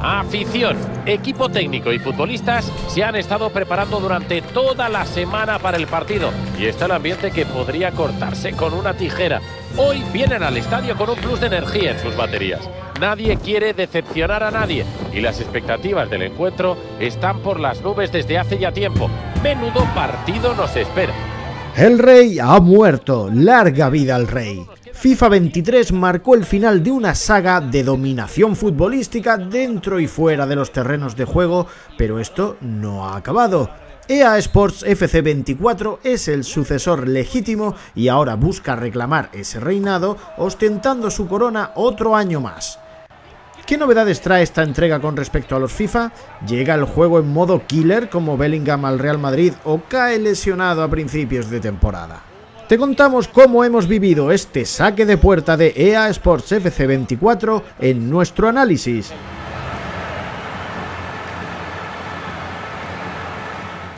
Afición, equipo técnico y futbolistas se han estado preparando durante toda la semana para el partido y está el ambiente que podría cortarse con una tijera. Hoy vienen al estadio con un plus de energía en sus baterías. Nadie quiere decepcionar a nadie y las expectativas del encuentro están por las nubes desde hace ya tiempo. Menudo partido nos espera. El rey ha muerto. Larga vida al rey. FIFA 23 marcó el final de una saga de dominación futbolística dentro y fuera de los terrenos de juego, pero esto no ha acabado. EA Sports FC 24 es el sucesor legítimo y ahora busca reclamar ese reinado ostentando su corona otro año más. ¿Qué novedades trae esta entrega con respecto a los FIFA? ¿Llega el juego en modo killer como Bellingham al Real Madrid o cae lesionado a principios de temporada? Te contamos cómo hemos vivido este saque de puerta de EA Sports FC24 en nuestro análisis.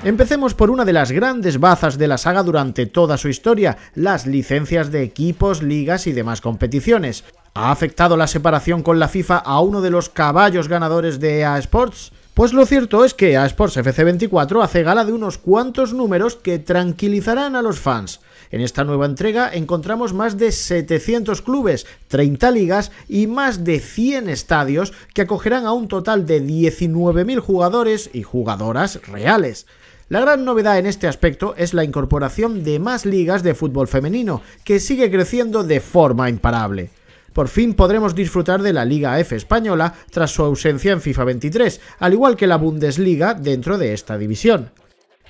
Empecemos por una de las grandes bazas de la saga durante toda su historia, las licencias de equipos, ligas y demás competiciones. ¿Ha afectado la separación con la FIFA a uno de los caballos ganadores de EA Sports? Pues lo cierto es que EA Sports FC24 hace gala de unos cuantos números que tranquilizarán a los fans. En esta nueva entrega encontramos más de 700 clubes, 30 ligas y más de 100 estadios que acogerán a un total de 19.000 jugadores y jugadoras reales. La gran novedad en este aspecto es la incorporación de más ligas de fútbol femenino, que sigue creciendo de forma imparable. Por fin podremos disfrutar de la Liga F española tras su ausencia en FIFA 23, al igual que la Bundesliga dentro de esta división.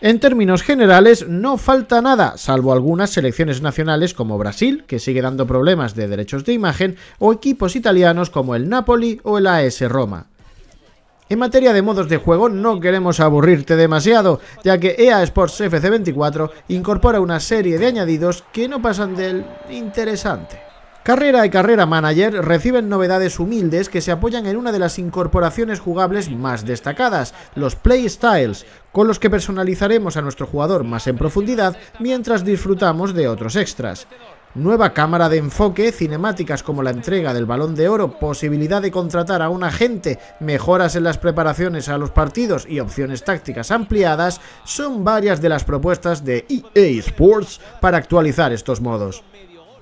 En términos generales, no falta nada, salvo algunas selecciones nacionales como Brasil, que sigue dando problemas de derechos de imagen, o equipos italianos como el Napoli o el AS Roma. En materia de modos de juego no queremos aburrirte demasiado, ya que EA Sports FC24 incorpora una serie de añadidos que no pasan del interesante. Carrera y Carrera Manager reciben novedades humildes que se apoyan en una de las incorporaciones jugables más destacadas, los Play Styles, con los que personalizaremos a nuestro jugador más en profundidad mientras disfrutamos de otros extras. Nueva cámara de enfoque, cinemáticas como la entrega del balón de oro, posibilidad de contratar a un agente, mejoras en las preparaciones a los partidos y opciones tácticas ampliadas son varias de las propuestas de EA Sports para actualizar estos modos.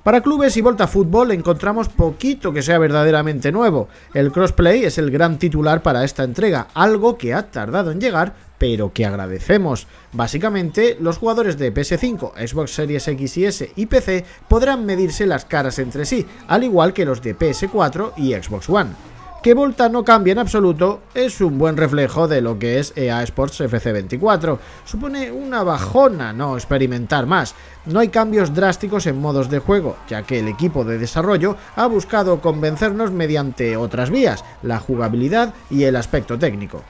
Para clubes y Volta Fútbol encontramos poquito que sea verdaderamente nuevo. El crossplay es el gran titular para esta entrega, algo que ha tardado en llegar, pero que agradecemos. Básicamente, los jugadores de PS5, Xbox Series X y S y PC podrán medirse las caras entre sí, al igual que los de PS4 y Xbox One que Volta no cambie en absoluto es un buen reflejo de lo que es EA Sports FC24. Supone una bajona no experimentar más. No hay cambios drásticos en modos de juego, ya que el equipo de desarrollo ha buscado convencernos mediante otras vías, la jugabilidad y el aspecto técnico.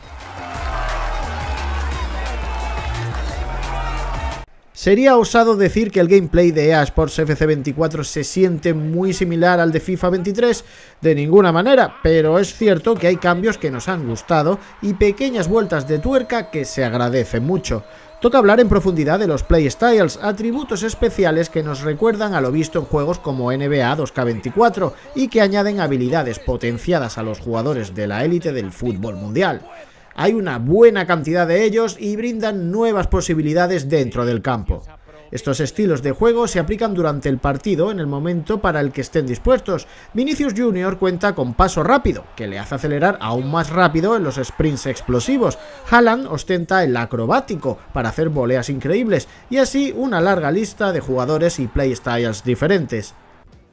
Sería osado decir que el gameplay de EA Sports FC24 se siente muy similar al de FIFA 23 de ninguna manera, pero es cierto que hay cambios que nos han gustado y pequeñas vueltas de tuerca que se agradecen mucho. Toca hablar en profundidad de los playstyles, atributos especiales que nos recuerdan a lo visto en juegos como NBA 2K24 y que añaden habilidades potenciadas a los jugadores de la élite del fútbol mundial. Hay una buena cantidad de ellos y brindan nuevas posibilidades dentro del campo. Estos estilos de juego se aplican durante el partido en el momento para el que estén dispuestos. Vinicius Jr. cuenta con paso rápido, que le hace acelerar aún más rápido en los sprints explosivos. Haaland ostenta el acrobático para hacer voleas increíbles y así una larga lista de jugadores y playstyles diferentes.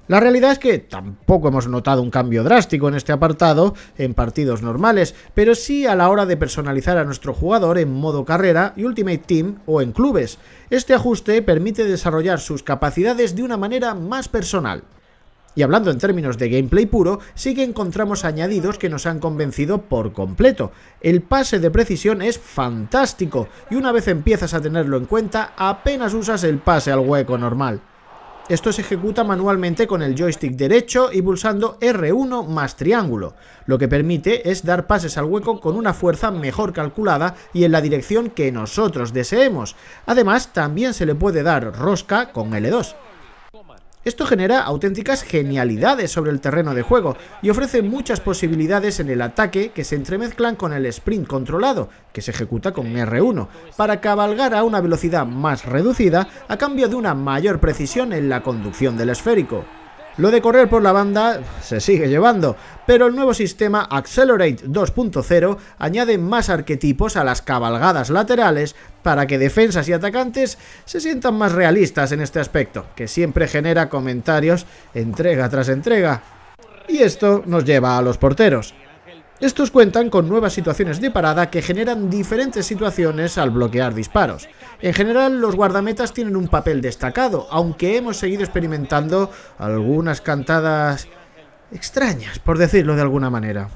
La realidad es que tampoco hemos notado un cambio drástico en este apartado en partidos normales, pero sí a la hora de personalizar a nuestro jugador en modo carrera y Ultimate Team o en clubes. Este ajuste permite desarrollar sus capacidades de una manera más personal. Y hablando en términos de gameplay puro, sí que encontramos añadidos que nos han convencido por completo. El pase de precisión es fantástico y una vez empiezas a tenerlo en cuenta apenas usas el pase al hueco normal. Esto se ejecuta manualmente con el joystick derecho y pulsando R1 más triángulo. Lo que permite es dar pases al hueco con una fuerza mejor calculada y en la dirección que nosotros deseemos. Además, también se le puede dar rosca con L2. Esto genera auténticas genialidades sobre el terreno de juego y ofrece muchas posibilidades en el ataque que se entremezclan con el sprint controlado, que se ejecuta con R1, para cabalgar a una velocidad más reducida a cambio de una mayor precisión en la conducción del esférico. Lo de correr por la banda se sigue llevando, pero el nuevo sistema Accelerate 2.0 añade más arquetipos a las cabalgadas laterales para que defensas y atacantes se sientan más realistas en este aspecto, que siempre genera comentarios entrega tras entrega. Y esto nos lleva a los porteros. Estos cuentan con nuevas situaciones de parada que generan diferentes situaciones al bloquear disparos. En general, los guardametas tienen un papel destacado, aunque hemos seguido experimentando algunas cantadas extrañas, por decirlo de alguna manera.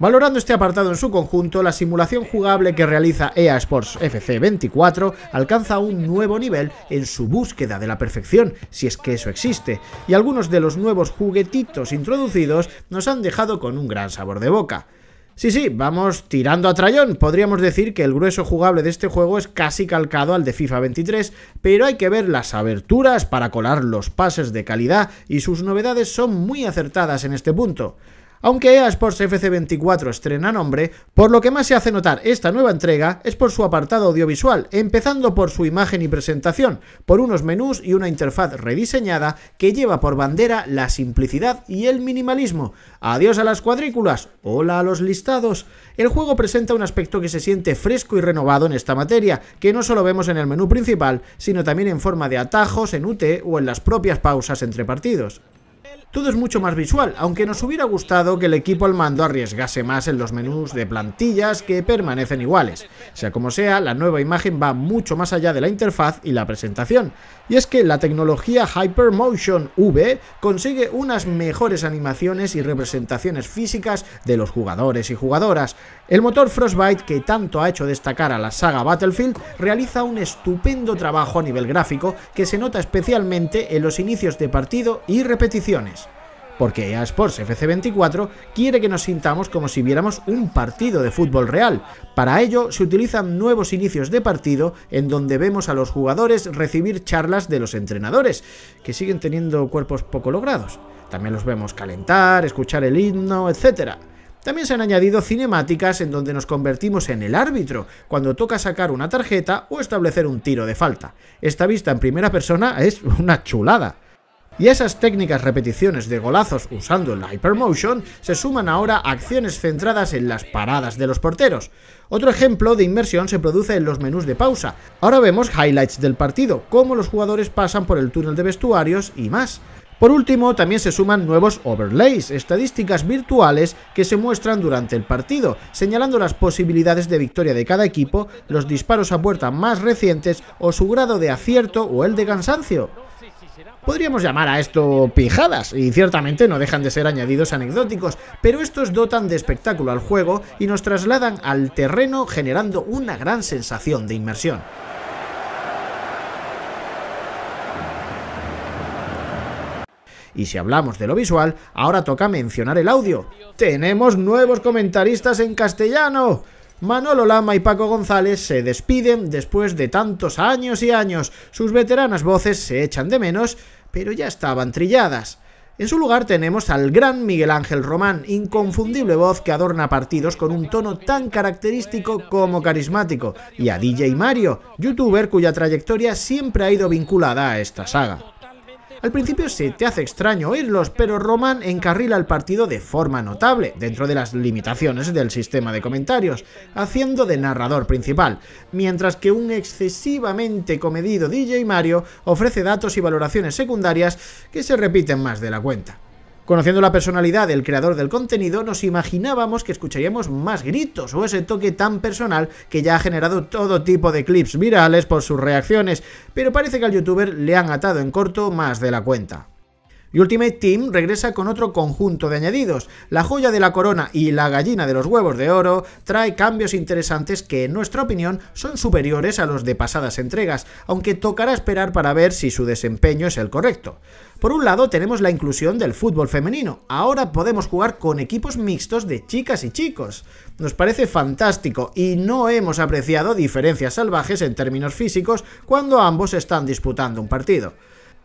Valorando este apartado en su conjunto, la simulación jugable que realiza EA Sports FC 24 alcanza un nuevo nivel en su búsqueda de la perfección, si es que eso existe, y algunos de los nuevos juguetitos introducidos nos han dejado con un gran sabor de boca. Sí, sí, vamos tirando a trayón. Podríamos decir que el grueso jugable de este juego es casi calcado al de FIFA 23, pero hay que ver las aberturas para colar los pases de calidad y sus novedades son muy acertadas en este punto aunque EA Sports FC24 estrena nombre, por lo que más se hace notar esta nueva entrega es por su apartado audiovisual, empezando por su imagen y presentación, por unos menús y una interfaz rediseñada que lleva por bandera la simplicidad y el minimalismo. Adiós a las cuadrículas, hola a los listados. El juego presenta un aspecto que se siente fresco y renovado en esta materia, que no solo vemos en el menú principal, sino también en forma de atajos, en UT e o en las propias pausas entre partidos todo es mucho más visual, aunque nos hubiera gustado que el equipo al mando arriesgase más en los menús de plantillas que permanecen iguales. Sea como sea, la nueva imagen va mucho más allá de la interfaz y la presentación, y es que la tecnología Hypermotion V consigue unas mejores animaciones y representaciones físicas de los jugadores y jugadoras. El motor Frostbite, que tanto ha hecho destacar a la saga Battlefield, realiza un estupendo trabajo a nivel gráfico que se nota especialmente en los inicios de partido y repeticiones porque EA Sports FC24 quiere que nos sintamos como si viéramos un partido de fútbol real. Para ello se utilizan nuevos inicios de partido en donde vemos a los jugadores recibir charlas de los entrenadores, que siguen teniendo cuerpos poco logrados. También los vemos calentar, escuchar el himno, etc. También se han añadido cinemáticas en donde nos convertimos en el árbitro cuando toca sacar una tarjeta o establecer un tiro de falta. Esta vista en primera persona es una chulada. Y esas técnicas repeticiones de golazos usando la hypermotion se suman ahora a acciones centradas en las paradas de los porteros. Otro ejemplo de inmersión se produce en los menús de pausa. Ahora vemos highlights del partido, cómo los jugadores pasan por el túnel de vestuarios y más. Por último, también se suman nuevos overlays, estadísticas virtuales que se muestran durante el partido, señalando las posibilidades de victoria de cada equipo, los disparos a puerta más recientes o su grado de acierto o el de cansancio. Podríamos llamar a esto pijadas, y ciertamente no dejan de ser añadidos anecdóticos, pero estos dotan de espectáculo al juego y nos trasladan al terreno generando una gran sensación de inmersión. Y si hablamos de lo visual, ahora toca mencionar el audio. ¡Tenemos nuevos comentaristas en castellano! Manolo Lama y Paco González se despiden después de tantos años y años. Sus veteranas voces se echan de menos, pero ya estaban trilladas. En su lugar tenemos al gran Miguel Ángel Román, inconfundible voz que adorna partidos con un tono tan característico como carismático, y a DJ Mario, youtuber cuya trayectoria siempre ha ido vinculada a esta saga. Al principio se te hace extraño oírlos, pero Roman encarrila el partido de forma notable, dentro de las limitaciones del sistema de comentarios, haciendo de narrador principal, mientras que un excesivamente comedido DJ Mario ofrece datos y valoraciones secundarias que se repiten más de la cuenta. Conociendo la personalidad del creador del contenido, nos imaginábamos que escucharíamos más gritos o ese toque tan personal que ya ha generado todo tipo de clips virales por sus reacciones, pero parece que al youtuber le han atado en corto más de la cuenta. Y Ultimate Team regresa con otro conjunto de añadidos. La joya de la corona y la gallina de los huevos de oro trae cambios interesantes que en nuestra opinión son superiores a los de pasadas entregas, aunque tocará esperar para ver si su desempeño es el correcto. Por un lado tenemos la inclusión del fútbol femenino, ahora podemos jugar con equipos mixtos de chicas y chicos. Nos parece fantástico y no hemos apreciado diferencias salvajes en términos físicos cuando ambos están disputando un partido.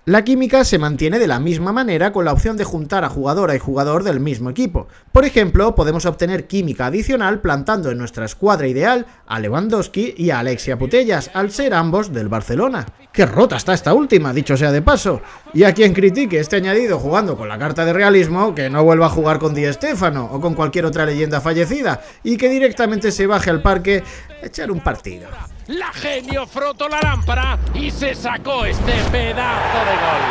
La química se mantiene de la misma manera con la opción de juntar a jugadora y jugador del mismo equipo. Por ejemplo, podemos obtener química adicional plantando en nuestra escuadra ideal a Lewandowski y a Alexia Putellas, al ser ambos del Barcelona. ¡Qué rota está esta última, dicho sea de paso! Y a quien critique este añadido jugando con la carta de realismo, que no vuelva a jugar con Di Stéfano o con cualquier otra leyenda fallecida, y que directamente se baje al parque a echar un partido. La genio frotó la lámpara y se sacó este pedazo de gol.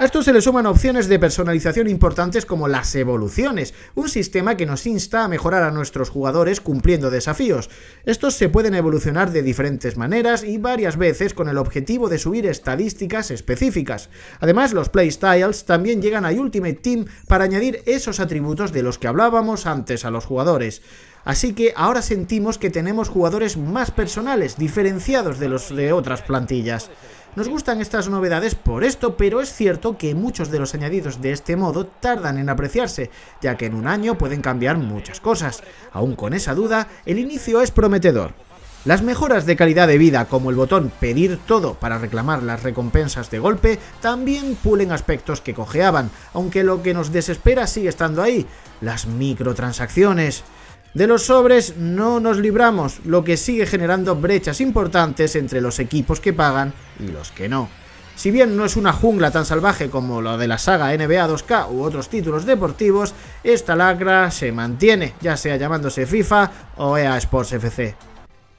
A esto se le suman opciones de personalización importantes como las evoluciones, un sistema que nos insta a mejorar a nuestros jugadores cumpliendo desafíos. Estos se pueden evolucionar de diferentes maneras y varias veces con el objetivo de subir estadísticas específicas. Además, los playstyles también llegan a Ultimate Team para añadir esos atributos de los que hablábamos antes a los jugadores. Así que ahora sentimos que tenemos jugadores más personales, diferenciados de los de otras plantillas. Nos gustan estas novedades por esto, pero es cierto que muchos de los añadidos de este modo tardan en apreciarse, ya que en un año pueden cambiar muchas cosas. Aún con esa duda, el inicio es prometedor. Las mejoras de calidad de vida, como el botón pedir todo para reclamar las recompensas de golpe, también pulen aspectos que cojeaban, aunque lo que nos desespera sigue estando ahí, las microtransacciones. De los sobres no nos libramos, lo que sigue generando brechas importantes entre los equipos que pagan y los que no. Si bien no es una jungla tan salvaje como la de la saga NBA 2K u otros títulos deportivos, esta lacra se mantiene, ya sea llamándose FIFA o EA Sports FC.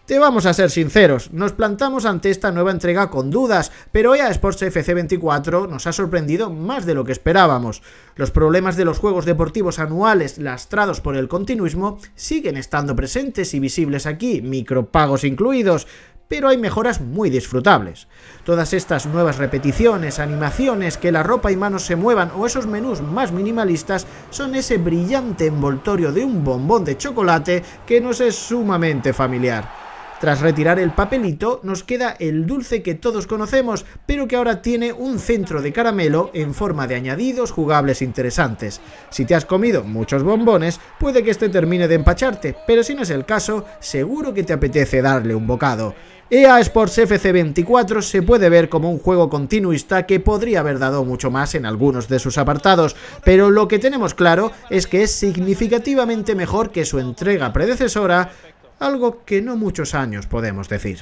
Te vamos a ser sinceros, nos plantamos ante esta nueva entrega con dudas, pero EA Sports FC24 nos ha sorprendido más de lo que esperábamos. Los problemas de los juegos deportivos anuales lastrados por el continuismo siguen estando presentes y visibles aquí, micropagos incluidos, pero hay mejoras muy disfrutables. Todas estas nuevas repeticiones, animaciones, que la ropa y manos se muevan o esos menús más minimalistas son ese brillante envoltorio de un bombón de chocolate que nos es sumamente familiar. Tras retirar el papelito nos queda el dulce que todos conocemos, pero que ahora tiene un centro de caramelo en forma de añadidos jugables interesantes. Si te has comido muchos bombones, puede que este termine de empacharte, pero si no es el caso, seguro que te apetece darle un bocado. EA Sports FC24 se puede ver como un juego continuista que podría haber dado mucho más en algunos de sus apartados, pero lo que tenemos claro es que es significativamente mejor que su entrega predecesora algo que no muchos años podemos decir.